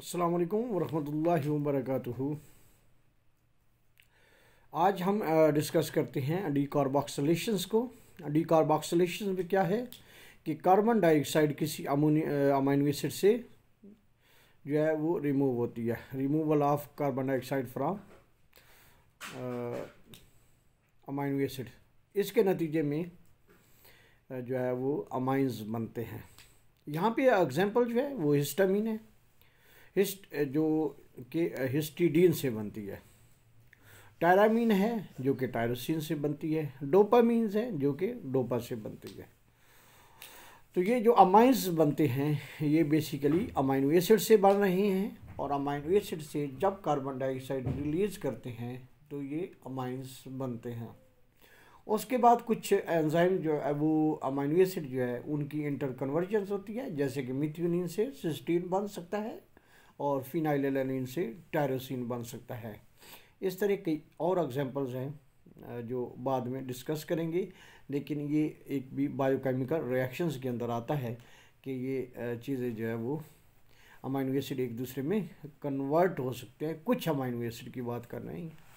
अस्सलाम वालेकुम वरहमतुल्लाहि वबरकatuहू आज हम डिस्कस करते हैं डी कार्बोक्सलेशंस को डी कार्बोक्सलेशन में क्या है कि कार्बन डाइऑक्साइड किसी अमाइनो एसिड से जो है वो रिमूव होती है removal of carbon dioxide from amino acid इसके नतीजे में जो है वो अमाइंस बनते हैं यहाँ पे एग्जांपल जो है वो हिस्टामिन है हिस्ट जो कि हिस्टिडीन से बनती है टायरामीन है जो कि टायरोसिन से बनती है डोपामीन है जो कि डोपा से बनती है तो ये जो अमाइंस बनते हैं ये बेसिकली अमाइनो एसिड से बन रहे हैं और अमाइनो एसिड से जब कार्बन डाइऑक्साइड रिलीज करते हैं तो ये अमाइंस बनते हैं उसके बाद कुछ एंजाइम जो है वो अमाइनो एसिड जो है उनकी इंटर होती है जैसे कि मिथ्यूनिन से सिस्टीन बन सकता है और फिनाइल से टायरोसिन बन सकता है इस तरह कई और एग्जांपल्स हैं जो बाद में डिस्कस करेंगे लेकिन ये एक भी बायोकेमिकल रिएक्शंस के अंदर आता है कि ये चीज़ें जो है वो अमाइनो एसिड एक दूसरे में कन्वर्ट हो सकते हैं कुछ अमाइनो एसिड की बात कर रहे हैं